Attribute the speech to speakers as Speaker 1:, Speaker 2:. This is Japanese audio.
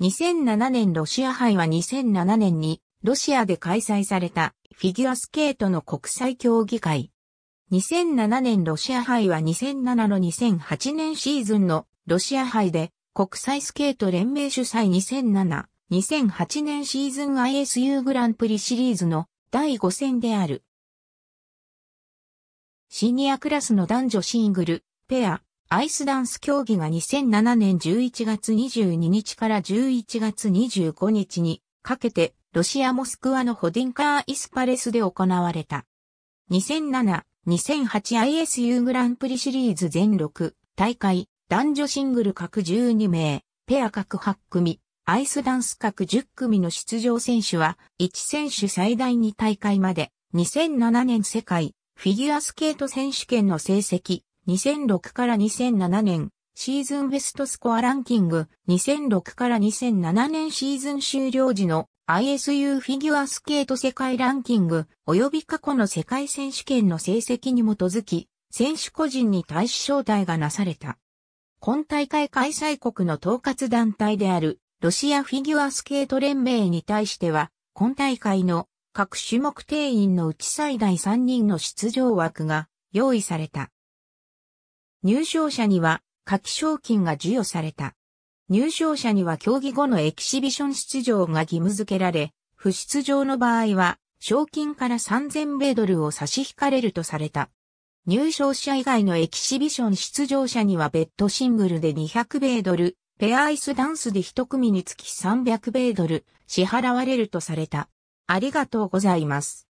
Speaker 1: 2007年ロシア杯は2007年にロシアで開催されたフィギュアスケートの国際競技会。2007年ロシア杯は2007の2008年シーズンのロシア杯で国際スケート連盟主催2007、2008年シーズン ISU グランプリシリーズの第5戦である。シニアクラスの男女シングル、ペア、アイスダンス競技が2007年11月22日から11月25日にかけてロシア・モスクワのホディンカー・イスパレスで行われた。2007、2008ISU グランプリシリーズ全6大会、男女シングル各12名、ペア各8組、アイスダンス各10組の出場選手は1選手最大2大会まで2007年世界フィギュアスケート選手権の成績2006から2007年、シーズンベストスコアランキング、2006から2007年シーズン終了時の ISU フィギュアスケート世界ランキング、及び過去の世界選手権の成績に基づき、選手個人に対し招待がなされた。今大会開催国の統括団体である、ロシアフィギュアスケート連盟に対しては、今大会の各種目定員のうち最大3人の出場枠が用意された。入賞者には、夏季賞金が授与された。入賞者には競技後のエキシビション出場が義務付けられ、不出場の場合は、賞金から3000米ドルを差し引かれるとされた。入賞者以外のエキシビション出場者には別途シングルで200米ドル、ペアアイスダンスで一組につき300米ドル支払われるとされた。ありがとうございます。